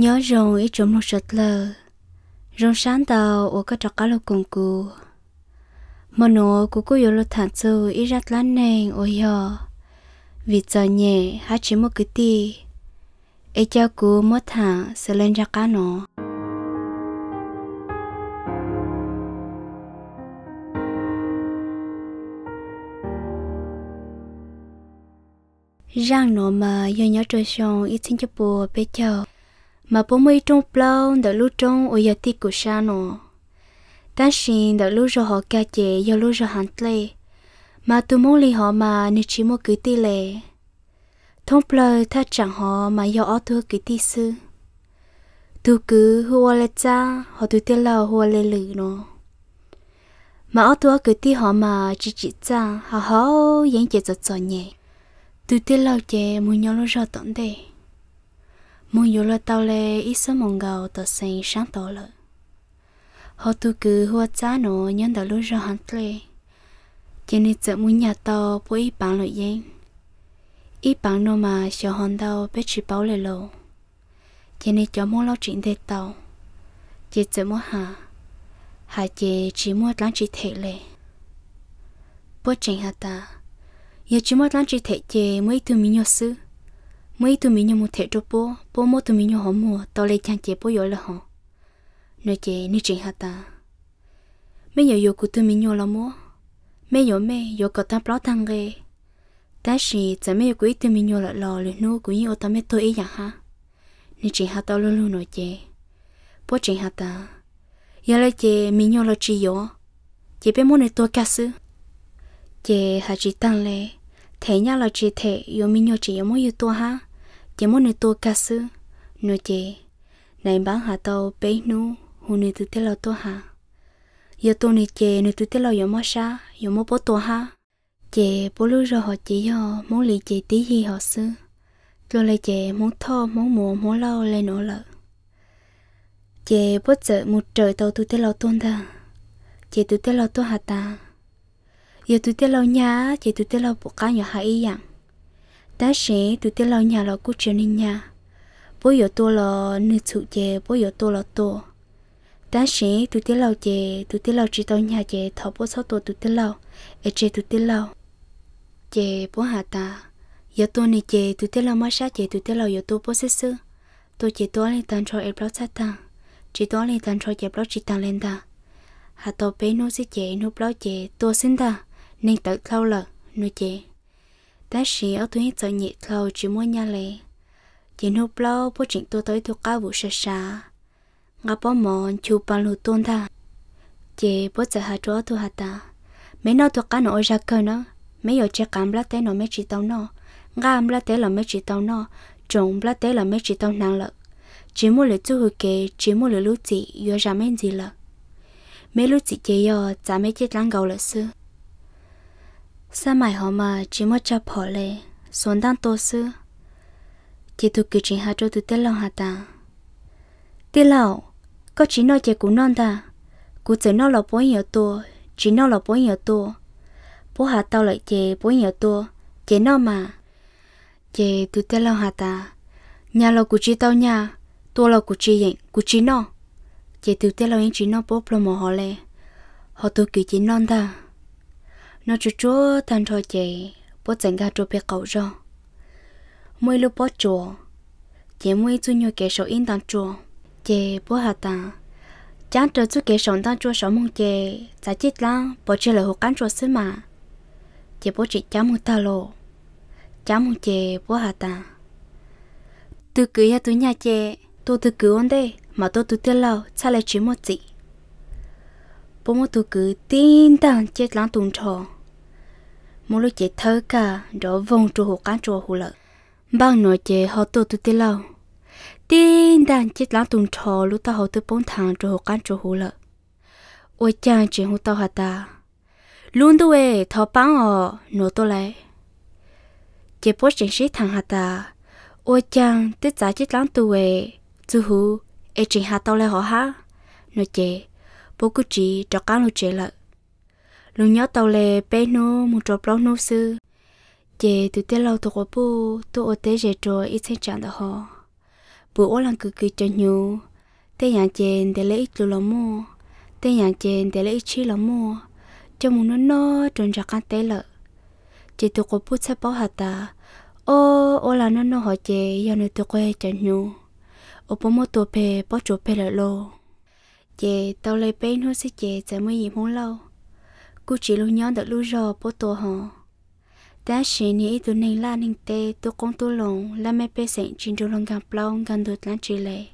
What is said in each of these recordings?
nhớ rồng ít trộm lúc sợt lờ rồng sáng tàu ở cái trọc cá lục cùng cụ mà nó cũng có yếu lúc thản sâu ít rát lăn nền ở hờ vì trời nhẹ hát chỉ một cái tì ấy cho cụ mất thẳng sẽ lên ra cá nó răng nó mà do nhớ trời sông ít xin cho bùa bê chờ mà bố mày trong plau đã lúc trong ở nhà tí của sa nó ta xin đã lúc rồi họ cả chế do lúc rồi hắn lệ mà tụi mong lì họ mà nên chỉ một cứ tỷ lệ thông plau ta chẳng họ mà do ở thua cứ tỷ sư tụi cứ hùa lệ cha họ tụi tiền lào hùa lệ lử nó mà ở thua cứ tỷ họ mà chỉ chỉ cha họ họ yến chế cho cho nhẹ tụi tiền lào chế muốn nhau lúc rồi tận đây mong yêu là tao lệ ít sớm mong gạo tao sinh sáng tỏ lợ họ tu cứ hoa cha nó nhân đạo lúc ra hẳn lệ chỉ nên tự muốn nhà tao bố ít bán lợi yên ít bán nó mà cho hòn tao biết chỉ bảo lệ lộ chỉ nên cho mua lo chuyện để tao chỉ tự mua hà hà chỉ chỉ mua lắm chỉ thể lệ bố trình hà ta Yêu chỉ mua lắm chỉ thể chỉ mới từ mình nhớ xưa mấy tụi mình nhau thể cho bố bố mỗi tụi mình nhau họ mua tao lấy chàng chế bố giỏi là họ nói chế nói chuyện hả ta mấy giờ giờ của tụi mình nhau là mua mấy giờ mấy giờ có ta bỏ thằng ghê ta chỉ chỉ mấy của tụi mình nhau là lò lửa nô của nhau ta mấy tôi ý nhạc dạ ha nói chuyện hả tao luôn luôn nói chế bố chuyện hả ta giờ lấy chế mình nhau là chỉ gió chế bé muốn này tôi cá sư chế hả chỉ tăng lệ thế nhá là chỉ thế giờ mình nhau chỉ có mỗi yêu tôi ha chỉ muốn nuôi tôi cá sư nuôi chị này bán hà tàu bé nu hôm nay từ thế là tôi hà giờ tôi nơi chị nuôi từ thế là giờ mới xa giờ mới bố tôi ha chị bố lúc rồi họ chỉ họ muốn lì chị tí gì họ sư rồi lại chị muốn thô muốn mùa muốn lâu lên nổ lợ chị bố chợ một trời tàu từ thế là tôi ta chị từ thế là tôi hà ta giờ từ thế là nhà chị từ thế là bộ cá nhỏ hai ý dạng ta sẽ tụi tao lo nhà lo của trường nên nhà bố giờ tôi lo nữ chủ chè bố giờ tôi lo tôi ta sẽ tụi tao lo chè tụi tao lo chỉ tao nhà chè thọ bố sáu tôi tụi tao lo ở chè tụi tao lo chè bố hạ ta giờ tôi này chè tụi tao lo mới sát chè tụi tao lo giờ tôi bố sẽ sư tôi chỉ tôi lên tan cho em blog sát ta chỉ tôi lên tan cho chè blog chỉ tan lên ta hạ tôi bé nó sẽ chè nó blog chè tôi xin ta nên tự lâu lợ nó chè ta sĩ ở tuổi cho nhị thâu chỉ muốn nhà lệ chỉ nô lâu bố chỉnh tôi tới thuộc cao vụ sơ xa ngã bao mòn chú bằng lụt tôn ta chỉ bố giờ hạ chúa tôi hạ ta mấy nó thuộc cá nổi ra cơ nó mấy giờ chắc cảm lá thế nó mới chỉ tao nó ngã cắm thế là mới chỉ tao nó trồng lá thế là mới chỉ tao năng lực chỉ muốn lệ chút hồi kề chỉ muốn lệ lú chỉ giờ ra mấy gì lợ mấy lú chỉ chơi giờ chả mấy chết lăng gầu lợ xưa sa mai họ mà chỉ mất cha phở lệ xuống đang tô sư chỉ tu cứ chỉ hạ cho tu tiết lòng hạ ta tiết lão có chỉ nói chỉ cũng non ta cũng chỉ nói là bốn nhiều tuổi, chỉ nói là bốn nhiều tuổi, bố hạ tao lại chỉ bốn nhiều tuổi, chỉ nói mà chỉ tu tiết lòng hạ ta nhà là của chỉ tao nhà tua là của chỉ hiện của chỉ nó chỉ tu tiết lòng chỉ nó bố mồ hôi lệ họ tu cứ chỉ non ta nó chú chú tan thôi chị bố chẳng ga chú biết cậu rồi mỗi lúc bố chùa chị mỗi chú nhiều kẻ sầu yên tan chùa chị bố hà ta chẳng trở chú kẻ sầu tan chùa sầu mong chị giải chết là bố chơi là hồ cán chùa xứ mà chị bố chị chả mong ta lộ chả mong chị bố hà ta tôi cứ ya tôi nhà chị tôi tôi cứ ổn đây mà tôi tôi tiết lâu xa lại chỉ một chị bố một tôi cứ tin tưởng chết lắm tùng trò một lúc chị thơ cả rồi vong trù hồ cá trù hồ lợ bằng nói chị họ tổ tụ tê lâu tin đàn chị lãng tùng trò lúc ta họ tụ bông thang trụ hồ cá trụ hồ lợ ôi chàng chị hồ tao hả ta luôn đâu ê thọ bán ờ nổ tôi lại chị bố chị sĩ thằng hả ta ôi chàng tết giá chị lắm tụ ê e chú hú ê chị hà tao lại họ hả nói chị bố cứ chị cho cá lúc chị lợi lúc nhớ tàu lệ bé nô một trộm lâu nô sư chị từ tiết lâu tôi thuộc bố tôi ở tế dễ trộn ít thấy trạng đó họ bố ô lần cứ kỳ cho nhiều tê nhà chèn để lấy ít lù lắm mua tê nhà chèn để lấy ít chi lắm mua cho muốn nó nó trộn ra căn tế lợ chị tôi có bút xe bảo hạt ta ô ô là nó nó hỏi chị giờ nó tôi quay cho nhiều ô bố mua tôi về bố chỗ về lợ lô chị tao lấy bé nó sẽ chị sẽ mới gì muốn lâu cú chỉ lu nhớ được lu rò bố tổ họ đã xí nghĩ từ nay là ninh tê tôi công tụ lồng là mẹ bê sẹn chín tụ lồng gam plong gam đột lan chỉ lệ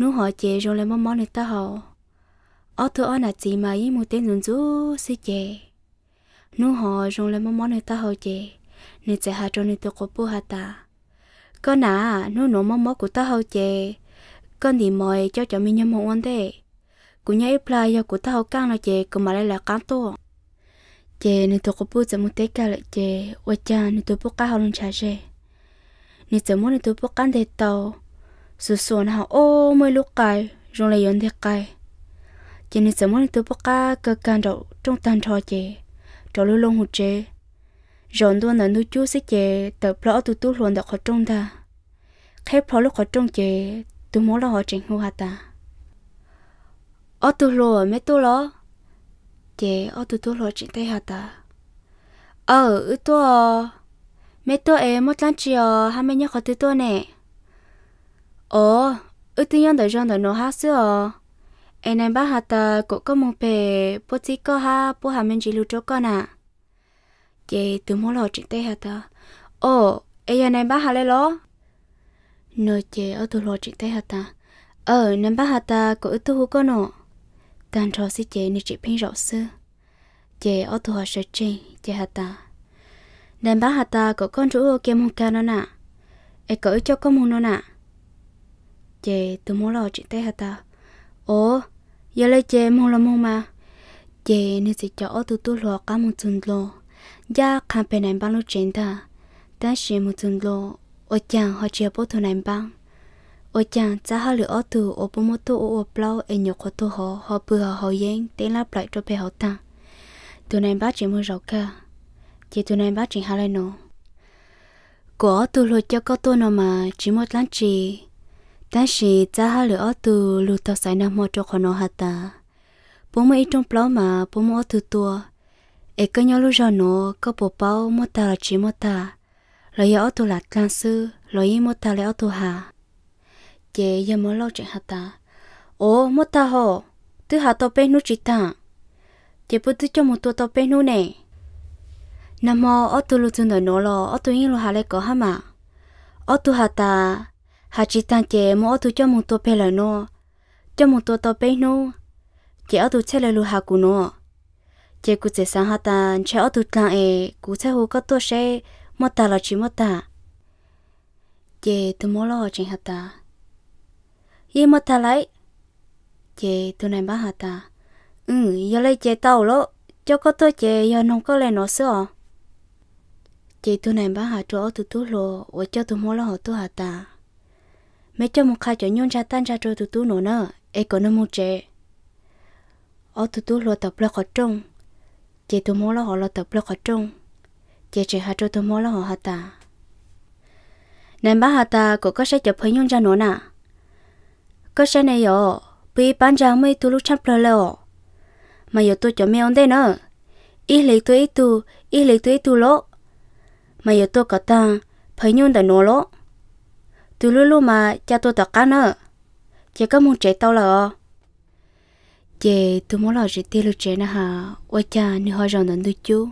nú họ chế rồi lại mong mong này ta họ ở tụ ở nà chỉ mà ý mù tên dùn dú xí chế nu họ rồi lại mong mong này ta họ chế nên chế hạ cho nè tụ cổ bù hạ ta có nà nu nổ mong mong của ta họ chế con đi mời cho cho mình nhầm mong ăn thế กูยังอีพลายกูท้าเขาก้างละเจกูมาเลยละก้างตัวเจนึตัวกูพูดจะมุเตกาละเจว่าจานึตัวพวกก้าเขาลงชาเจนึจะมุนึตัวพวกก้างเดตอสุดส่วนเขาโอ้ไม่ลูกไก่รงเลยย้อนเดกไก่เจนึจะมุนึตัวพวกก้าเกิดการดอกจงตันทอเจดอกลุลงหูเจรอนตัวนั้นดูจู้สิเจแต่เพราะตัวตู้หลวนดอกเขาจงตาแค่เพราะลูกเขาจงเจตัวมัวเราเขาเจงหัวตา ô tô lô mấy tô lô chị ô tô tô lô chị thấy hả ta ờ ừ tô mấy tô em mất lắm chị ờ hai mấy nhóc khó tư tô nè ồ ừ tư nhân đời dân đời nó hát xưa ờ em em bác hả ta cũng có một bề bố tí có ha bố hà mình chỉ lưu chỗ con à chị từ mỗi lò chị thấy hả ta ồ em em bác hà lê lô nơi chị ở từ lò chị thấy hả ta ờ em bác hả ta cũng ưu tư hú con nọ càng trò xí chế nên chỉ pin rậu sư chế ở tu họ sợ chế chế hạt ta nên bá hạt ta có con chú ô kia mông ca nó nà e cỡ cho con mông nó nà chế tôi muốn lo chị tay hạt ta ồ giờ lấy chế mông là mong mà chế nên sẽ cho ở tu tu lo cả mông chân lo ya khám bên này bao lâu trên ta ta chỉ mông chân lo ở chàng họ chia bố thu này băng ô chàng cha hà lửa ô tu ô bố mô tu ô ô plau e nhục ô tu họ họ bự họ họ yên tên lắp lại cho họ ta tụi này bác chỉ mua rau ca chỉ tụi này bác chỉ hà lại nổ có tu lụt cho có tu nó mà chỉ một lần chỉ ta chỉ cha ha lửa ô tu lụt tao sai cho con nó hạt ta bố mô ít trong plau mà bố mô tua cái nhau lúc rau nổ có bộ bao mô ta chỉ mô ta lời ô tu là can sư lời mô ta là hà chế giờ mới lâu chạy hạt ta ô mất ta hồ tư hạt tàu bên nút chỉ ta chế bố tư cho một tàu tàu bên nút nè nam mô ở tu lu chân đời nổ lo ở tu yên lu hà lệ có hả mà ở tu hạt ta hạt chỉ ta chế mỗi ở tu cho một tàu bên lại nô cho một tàu tàu bên nút chế ở tu chơi lại lu hà cù nô chế cụ chế sáng hạt ta chế ở tu tlang e cụ chơi hồ có tu xe mất ta là chỉ mất ta chế tu mỗi lo chạy hạt ta ye mo ta lại che tu này ba hả ta ừ yo lấy che tàu lỗ cho có tôi che yo nông có lấy nó sữa che tu này ba hả chỗ tu tu lô và cho tu mua lo hả tu hả ta Mẹ cho một khai cho nhon cha tan cha cho tu tu nổ nữa e có nó mua che ở tu tu lô tập lo khó trông che tu mua lo họ lo tập lo khó trông che che hả cho tu mua lo hả ta nên ba hả ta có có sẽ chụp hình nhon cha nổ nà có sao này yo bị bán ra mấy tu lúc chắp lời lo mà yo tôi cho mẹ ông đây nữa ít lấy tôi ít tu ít lấy tôi ít tu lo mà yo tôi có ta phải nhung để nó lo tu lúc lúc mà cha tôi tập cá nữa chỉ có muốn chạy tao là chị tôi muốn là chị tiêu lúc chạy nữa hả ôi cha nữ hoa rằng đến chú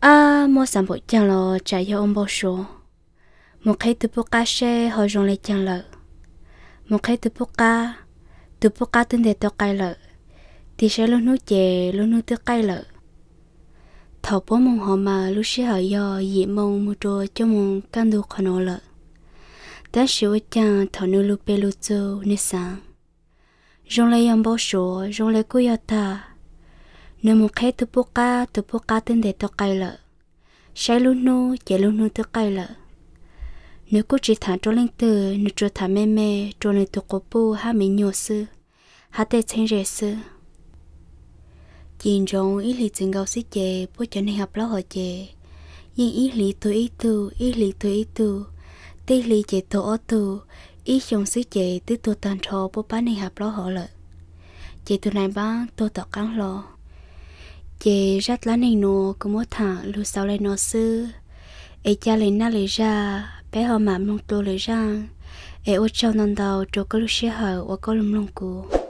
à mua sản phẩm chẳng là chạy cho ông bao số một khi tôi bốc cá xe hoa rằng lại chẳng lợi một cái từ bốc ca từ bốc ca tên để tôi cay lợ thì sẽ luôn nuôi chè luôn nuôi tôi cay lợ thầu bố mong họ mà lúc xí họ do dị mong mua trò cho mong căn đồ khó nổ lợ ta xíu chàng thảo nuôi lúc bê lúc châu nơi sáng rong lấy yam bao số rong lấy cô yata ta nếu một cái từ bốc ca từ bốc ca tên để tôi cay lợ sẽ luôn nuôi chè luôn nuôi tôi cay lợ nếu cô chỉ thả cho lên từ nếu cho thả mẹ mê cho nên tụ cô bù ha mình nhiều sư ha tê chen rẻ sư nhìn rong ý lý chừng gạo xí chè bố cho nên học lão họ chè nhưng ý lý tôi ý tu ý lý tôi ý tu tê lý chè tổ ở tu ý chồng xí chè tứ tu tàn trò bố bán nên học lão họ lợi chè tu này bán tôi tỏ cắn lo chè rất lá này nô cứ muốn thả lưu sau lại nó sư ấy cha lên na lấy ra bé họ mà mong tôi lấy ra, ai ôi cho nằm đầu cho cái lúc xe hở và có lùm lông cũ.